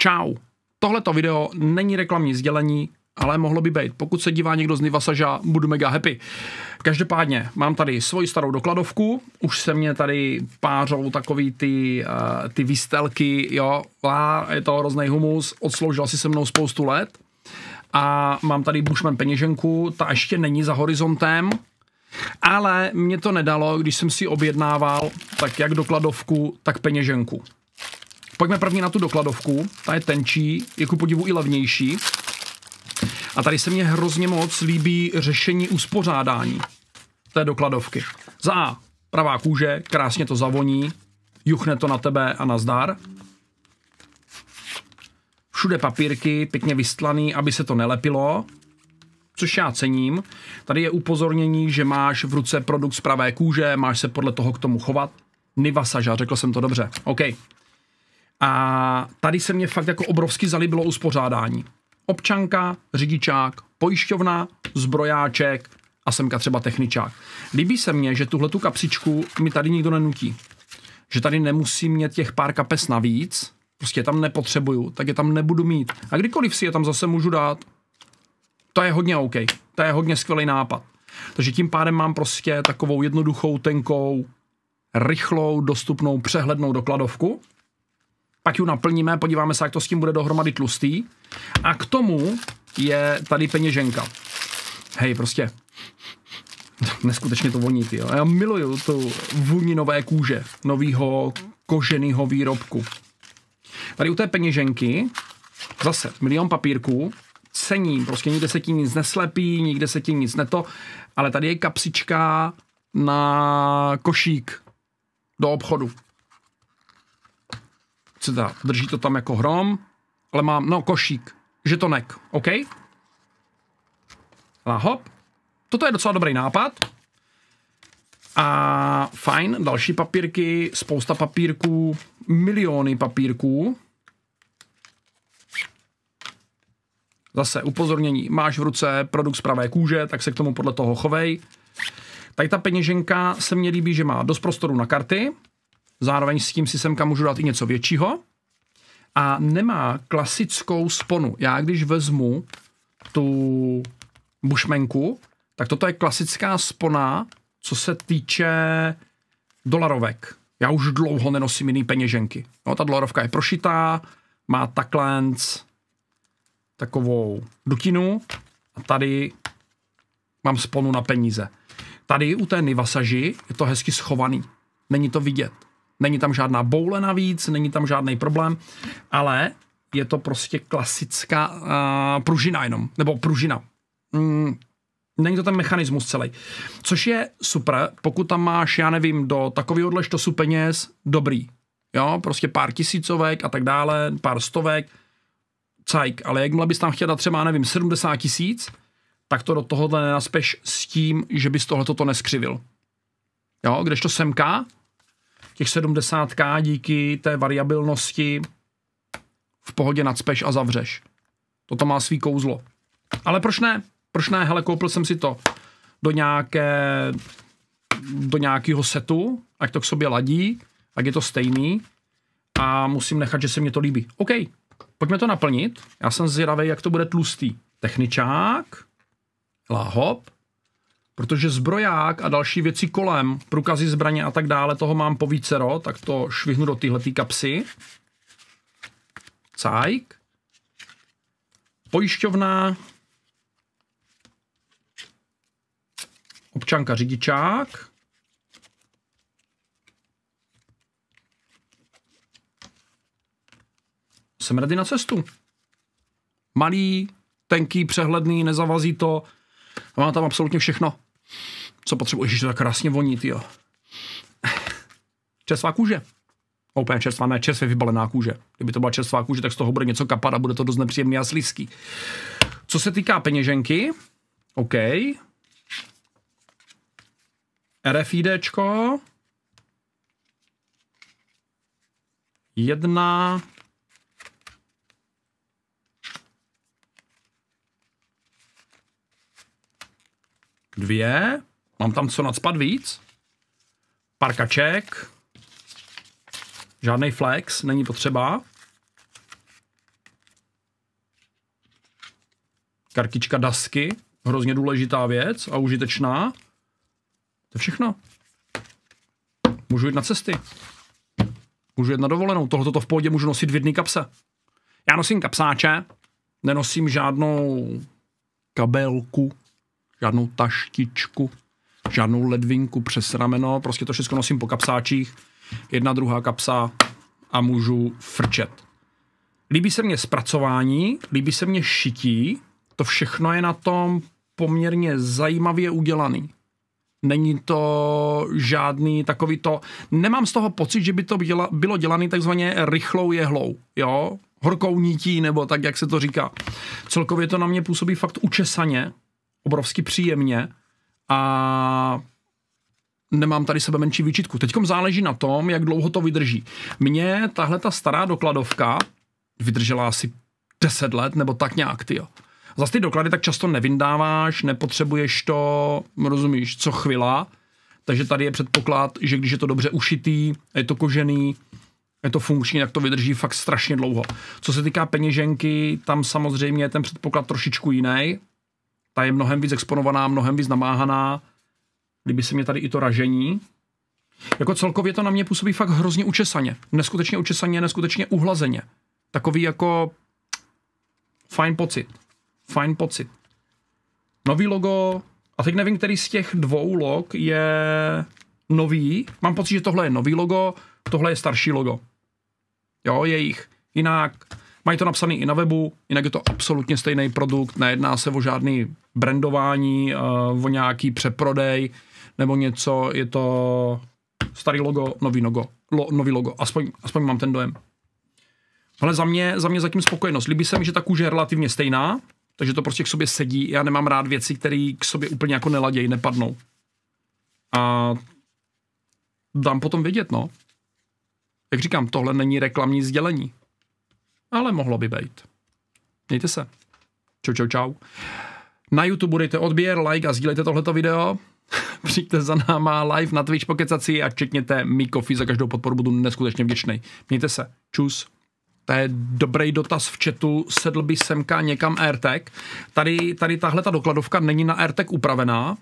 Čau. Tohleto video není reklamní sdělení, ale mohlo by být. Pokud se dívá někdo z Nivasaža, budu mega happy. Každopádně mám tady svoji starou dokladovku, už se mě tady pářou takový ty, uh, ty výstelky, jo, Lá, je to hrozný humus, odsloužil si se mnou spoustu let. A mám tady Bushman peněženku, ta ještě není za horizontem, ale mě to nedalo, když jsem si objednával tak jak dokladovku, tak peněženku. Pojďme první na tu dokladovku, ta je tenčí, je ku podivu i levnější. A tady se mně hrozně moc líbí řešení uspořádání té dokladovky. Za A, pravá kůže, krásně to zavoní, juchne to na tebe a na zdar. Všude papírky, pěkně vystlaný, aby se to nelepilo, což já cením. Tady je upozornění, že máš v ruce produkt z pravé kůže, máš se podle toho k tomu chovat. Nivasaža, řekl jsem to dobře. OK. A tady se mě fakt jako obrovsky zalíbilo uspořádání. Občanka, řidičák, pojišťovna, zbrojáček a semka třeba techničák. Líbí se mně, že tuhle tu kapsičku mi tady nikdo nenutí. Že tady nemusím mít těch pár kapes navíc, prostě je tam nepotřebuju, tak je tam nebudu mít. A kdykoliv si je tam zase můžu dát, to je hodně OK. To je hodně skvělý nápad. Takže tím pádem mám prostě takovou jednoduchou, tenkou, rychlou, dostupnou, přehlednou dokladovku pak ji naplníme, podíváme se, jak to s tím bude dohromady tlustý. A k tomu je tady peněženka. Hej, prostě. Neskutečně to voní, ty. Já miluju tu vůni nové kůže, novýho koženého výrobku. Tady u té peněženky zase milion papírků, cením, prostě nikde se ti nic neslepí, nikde se ti nic neto, ale tady je kapsička na košík do obchodu se teda drží to tam jako hrom, ale mám, no košík, žetonek, OK? A hop, toto je docela dobrý nápad. A fajn, další papírky, spousta papírků, miliony papírků. Zase upozornění, máš v ruce produkt z pravé kůže, tak se k tomu podle toho chovej. Tady ta peněženka se mně líbí, že má dost prostoru na karty, Zároveň s tím si semka můžu dát i něco většího. A nemá klasickou sponu. Já když vezmu tu bušmenku, tak toto je klasická spona, co se týče dolarovek. Já už dlouho nenosím jiný peněženky. No, ta dolarovka je prošitá, má takhle takovou dutinu a tady mám sponu na peníze. Tady u té Nivasaži je to hezky schovaný. Není to vidět. Není tam žádná boule navíc, není tam žádný problém, ale je to prostě klasická uh, pružina jenom, nebo pružina. Mm, není to ten mechanismus celý. Což je super, pokud tam máš, já nevím, do takového štosu peněz, dobrý. Jo, prostě pár tisícovek a tak dále, pár stovek, cajk, ale jakmile bys tam chtěl dát třeba, nevím, 70 tisíc, tak to do tohohle nenaspeš s tím, že bys tohle to neskřivil. Jo, kdežto semka, těch 70k díky té variabilnosti v pohodě nadspeš a zavřeš. Toto má svý kouzlo. Ale proč ne? Proč ne? Hele, koupil jsem si to do nějaké do nějakého setu, ať to k sobě ladí, ať je to stejný a musím nechat, že se mě to líbí. OK, pojďme to naplnit. Já jsem zvědavý, jak to bude tlustý. Techničák, lahop, Protože zbroják a další věci kolem, průkazy zbraně a tak dále, toho mám po vícero, tak to švihnu do téhle kapsy. Cajk. Pojišťovna. Občanka řidičák. Jsem ready na cestu. Malý, tenký, přehledný, nezavazí to. A mám tam absolutně všechno. Co potřebuješ, to tak krásně voní, jo. Čerstvá kůže. A úplně čerstvá, ne čerstvě vybalená kůže. Kdyby to byla čerstvá kůže, tak z toho bude něco kapat a bude to dost nepříjemný a slizký. Co se týká peněženky, OK. RFIDčko. Jedna, dvě. Mám tam co nadspat víc. parkaček, Žádný flex, není potřeba. Kartička dasky, hrozně důležitá věc a užitečná. To je všechno. Můžu jít na cesty. Můžu jít na dovolenou. Tohle to v pohodě můžu nosit v jedné kapse. Já nosím kapsáče, nenosím žádnou kabelku, žádnou taštičku, žádnou ledvinku přes rameno, prostě to všechno nosím po kapsáčích, jedna druhá kapsa a můžu frčet. Líbí se mně zpracování, líbí se mně šití, to všechno je na tom poměrně zajímavě udělaný. Není to žádný takový to, nemám z toho pocit, že by to děla, bylo dělané takzvaně rychlou jehlou, jo, horkou nítí, nebo tak, jak se to říká. Celkově to na mě působí fakt učesaně, obrovsky příjemně a nemám tady sebe menší výčitku. Teďkom záleží na tom, jak dlouho to vydrží. Mně tahle ta stará dokladovka vydržela asi 10 let nebo tak nějak, ty Za ty doklady tak často nevindáváš, nepotřebuješ to, rozumíš, co chvila, takže tady je předpoklad, že když je to dobře ušitý, je to kožený, je to funkční, tak to vydrží fakt strašně dlouho. Co se týká peněženky, tam samozřejmě je ten předpoklad trošičku jiný, ta je mnohem víc exponovaná, mnohem víc namáhaná. Líbí se mi tady i to ražení. Jako celkově to na mě působí fakt hrozně učesaně. Neskutečně učesaně, neskutečně uhlazeně. Takový jako fajn pocit. Fajn pocit. Nový logo, a teď nevím, který z těch dvou log je nový. Mám pocit, že tohle je nový logo, tohle je starší logo. Jo, jejich. Jinak mají to napsané i na webu, jinak je to absolutně stejný produkt, nejedná se o žádný brandování, uh, o nějaký přeprodej nebo něco, je to starý logo, nový logo, lo, nový logo, aspoň, aspoň mám ten dojem. Ale za mě, za mě zatím spokojenost. Líbí se mi, že ta kůže je relativně stejná, takže to prostě k sobě sedí. Já nemám rád věci, které k sobě úplně jako neladějí, nepadnou. A dám potom vědět, no. Jak říkám, tohle není reklamní sdělení. Ale mohlo by být. Mějte se. Čau, čau, čau. Na YouTube dejte odběr, like a sdílejte tohleto video. Přijďte za náma live na Twitch pokecaci a čekněte mi kofi, za každou podporu budu neskutečně vděčný. Mějte se, čus. To je dobrý dotaz v chatu, sedl by semka někam AirTag. Tady, tady tahle ta dokladovka není na AirTag upravená,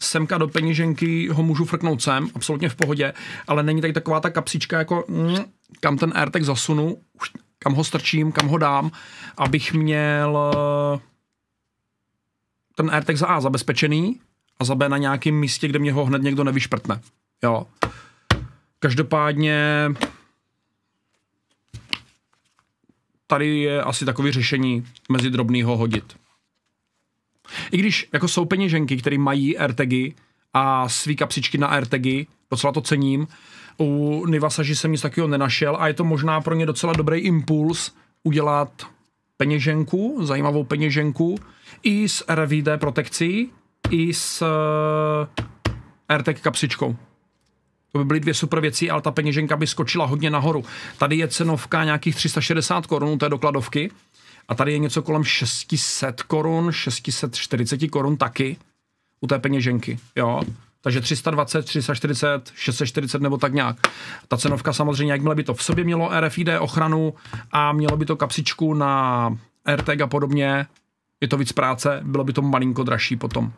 semka do peněženky ho můžu frknout sem, absolutně v pohodě, ale není tady taková ta kapsička jako mm, kam ten AirTag zasunu, kam ho strčím, kam ho dám, abych měl ten AirTag za A zabezpečený a za B na nějakém místě, kde mě ho hned někdo nevyšprtne. Jo. Každopádně tady je asi takový řešení mezi drobnýho hodit. I když jako jsou peněženky, které mají AirTagy a svý kapsičky na AirTagy, docela to cením, u Nivasaži jsem nic takového nenašel a je to možná pro ně docela dobrý impuls udělat peněženku, zajímavou peněženku, i s RVD protekcí, i s uh, eh, RTK e kapsičkou. To by byly dvě super věci, ale ta peněženka by skočila hodně nahoru. Tady je cenovka nějakých 360 korun té dokladovky a tady je něco kolem 600 korun, 640 korun taky u té peněženky, jo. Takže 320, 340, 640 nebo tak nějak. Ta cenovka samozřejmě, jakmile by to v sobě mělo RFID ochranu a mělo by to kapsičku na RTG a podobně, je to víc práce, bylo by to malinko dražší potom.